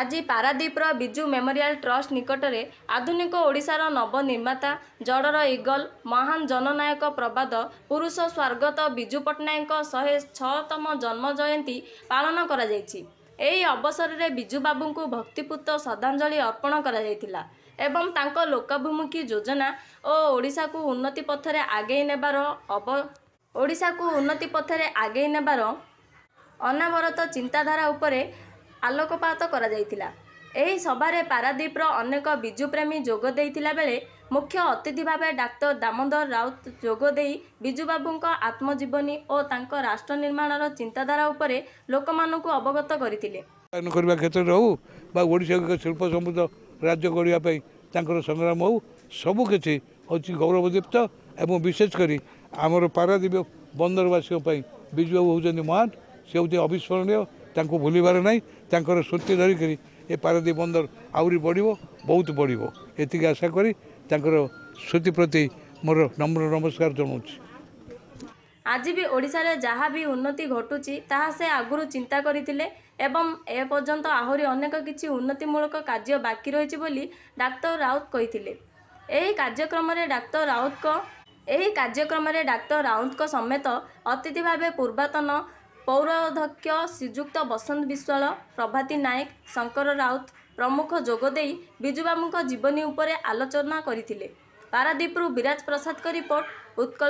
ଆଜି ପାରାଦ୍ୱୀପର Biju memorial trust ନିକଟରେ ଆଧୁନିକ ଓଡ଼ିଶାର ନବନିର୍ମାତା ଜଡ଼ର ଇଗଲ ମହାନ ଜନନାୟକ ପ୍ରବାଦ ପୁରୁଷ ସ୍ୱର୍ଗତ ବିଜୁ ପଟ୍ଟନାୟକଙ୍କ ଶହେ ଛଅତମ ଜନ୍ମ ଜୟନ୍ତୀ ପାଳନ କରାଯାଇଛି ଏହି ଅବସରରେ ବିଜୁ ବାବୁଙ୍କୁ ଭକ୍ତିପୂତ ଶ୍ରଦ୍ଧାଞ୍ଜଳି ଅର୍ପଣ କରାଯାଇଥିଲା ଏବଂ ତାଙ୍କ ଲୋକାଭିମୁଖୀ ଯୋଜନା ଓ ଓଡ଼ିଶାକୁ ଉନ୍ନତି ପଥରେ ଆଗେଇ ନେବାର ଅବ ଓଡ଼ିଶାକୁ ଉନ୍ନତି ପଥରେ ଆଗେଇ ନେବାର ଅନାବରତ ଚିନ୍ତାଧାରା ଉପରେ ଆଲୋକପାତ କରାଯାଇଥିଲା ଏହି ସଭାରେ ପାରାଦ୍ୱୀପର ଅନେକ ବିଜୁପ୍ରେମୀ ଯୋଗ ଦେଇଥିଲା ବେଳେ ମୁଖ୍ୟ ଅତିଥି ଭାବେ ଡାକ୍ତର ଦାମୋଦର ରାଉତ ଯୋଗ ଦେଇ ବିଜୁବାବୁଙ୍କ ଆତ୍ମଜୀବନୀ ଓ ତାଙ୍କ ରାଷ୍ଟ୍ର ନିର୍ମାଣର ଚିନ୍ତାଧାରା ଉପରେ ଲୋକମାନଙ୍କୁ ଅବଗତ କରିଥିଲେ କରିବା କ୍ଷେତ୍ରରେ ହଉ ବା ଓଡ଼ିଶାକୁ ଏକ ଶିଳ୍ପ ସମୃଦ୍ଧ ରାଜ୍ୟ ଗଢ଼ିବା ପାଇଁ ତାଙ୍କର ସଂଗ୍ରାମ ହଉ ସବୁକିଛି ହେଉଛି ଗୌରବଦୀପ୍ତ ଏବଂ ବିଶେଷ କରି ଆମର ପାରାଦ୍ୱୀପ ବନ୍ଦରବାସୀଙ୍କ ପାଇଁ ବିଜୁବାବୁ ହେଉଛନ୍ତି ମହାନ ସେ ହେଉଛି ଅବିସ୍ମରଣୀୟ ତାଙ୍କୁ ଭୁଲିବାର ନାହିଁ ତାଙ୍କର ସ୍ମୃତି ଧରିକରି ଏ ପାରାଦ୍ୱୀପ ବନ୍ଦର ଆହୁରି ବଢ଼ିବ ବହୁତ ବଢ଼ିବ ଏତିକି ଆଶା କରି ତାଙ୍କର ସ୍ମୃତି ପ୍ରତି ମୋର ନମ୍ର ନମସ୍କାର ଜଣାଉଛି ଆଜି ବି ଓଡ଼ିଶାରେ ଯାହା ବି ଉନ୍ନତି ଘଟୁଛି ତାହା ସେ ଆଗରୁ ଚିନ୍ତା କରିଥିଲେ ଏବଂ ଏ ପର୍ଯ୍ୟନ୍ତ ଆହୁରି ଅନେକ କିଛି ଉନ୍ନତିମୂଳକ କାର୍ଯ୍ୟ ବାକି ରହିଛି ବୋଲି ଡାକ୍ତର ରାଉତ କହିଥିଲେ ଏହି କାର୍ଯ୍ୟକ୍ରମରେ ଡାକ୍ତର ରାଉତଙ୍କ ଏହି କାର୍ଯ୍ୟକ୍ରମରେ ଡାକ୍ତର ରାଉତଙ୍କ ସମେତ ଅତିଥି ଭାବେ ପୂର୍ବାତନ ପୌରଧକ୍ଷ ଶ୍ରୀଯୁକ୍ତ ବସନ୍ତ ବିଶ୍ୱାଳ ପ୍ରଭାତୀ ନାୟକ ଶଙ୍କର ରାଉତ ପ୍ରମୁଖ ଯୋଗଦେଇ ବିଜୁବାବୁଙ୍କ ଜୀବନୀ ଉପରେ ଆଲୋଚନା କରିଥିଲେ ପାରାଦ୍ୱୀପରୁ ବିରାଜ ପ୍ରସାଦଙ୍କ ରିପୋର୍ଟ ଉତ୍କଳ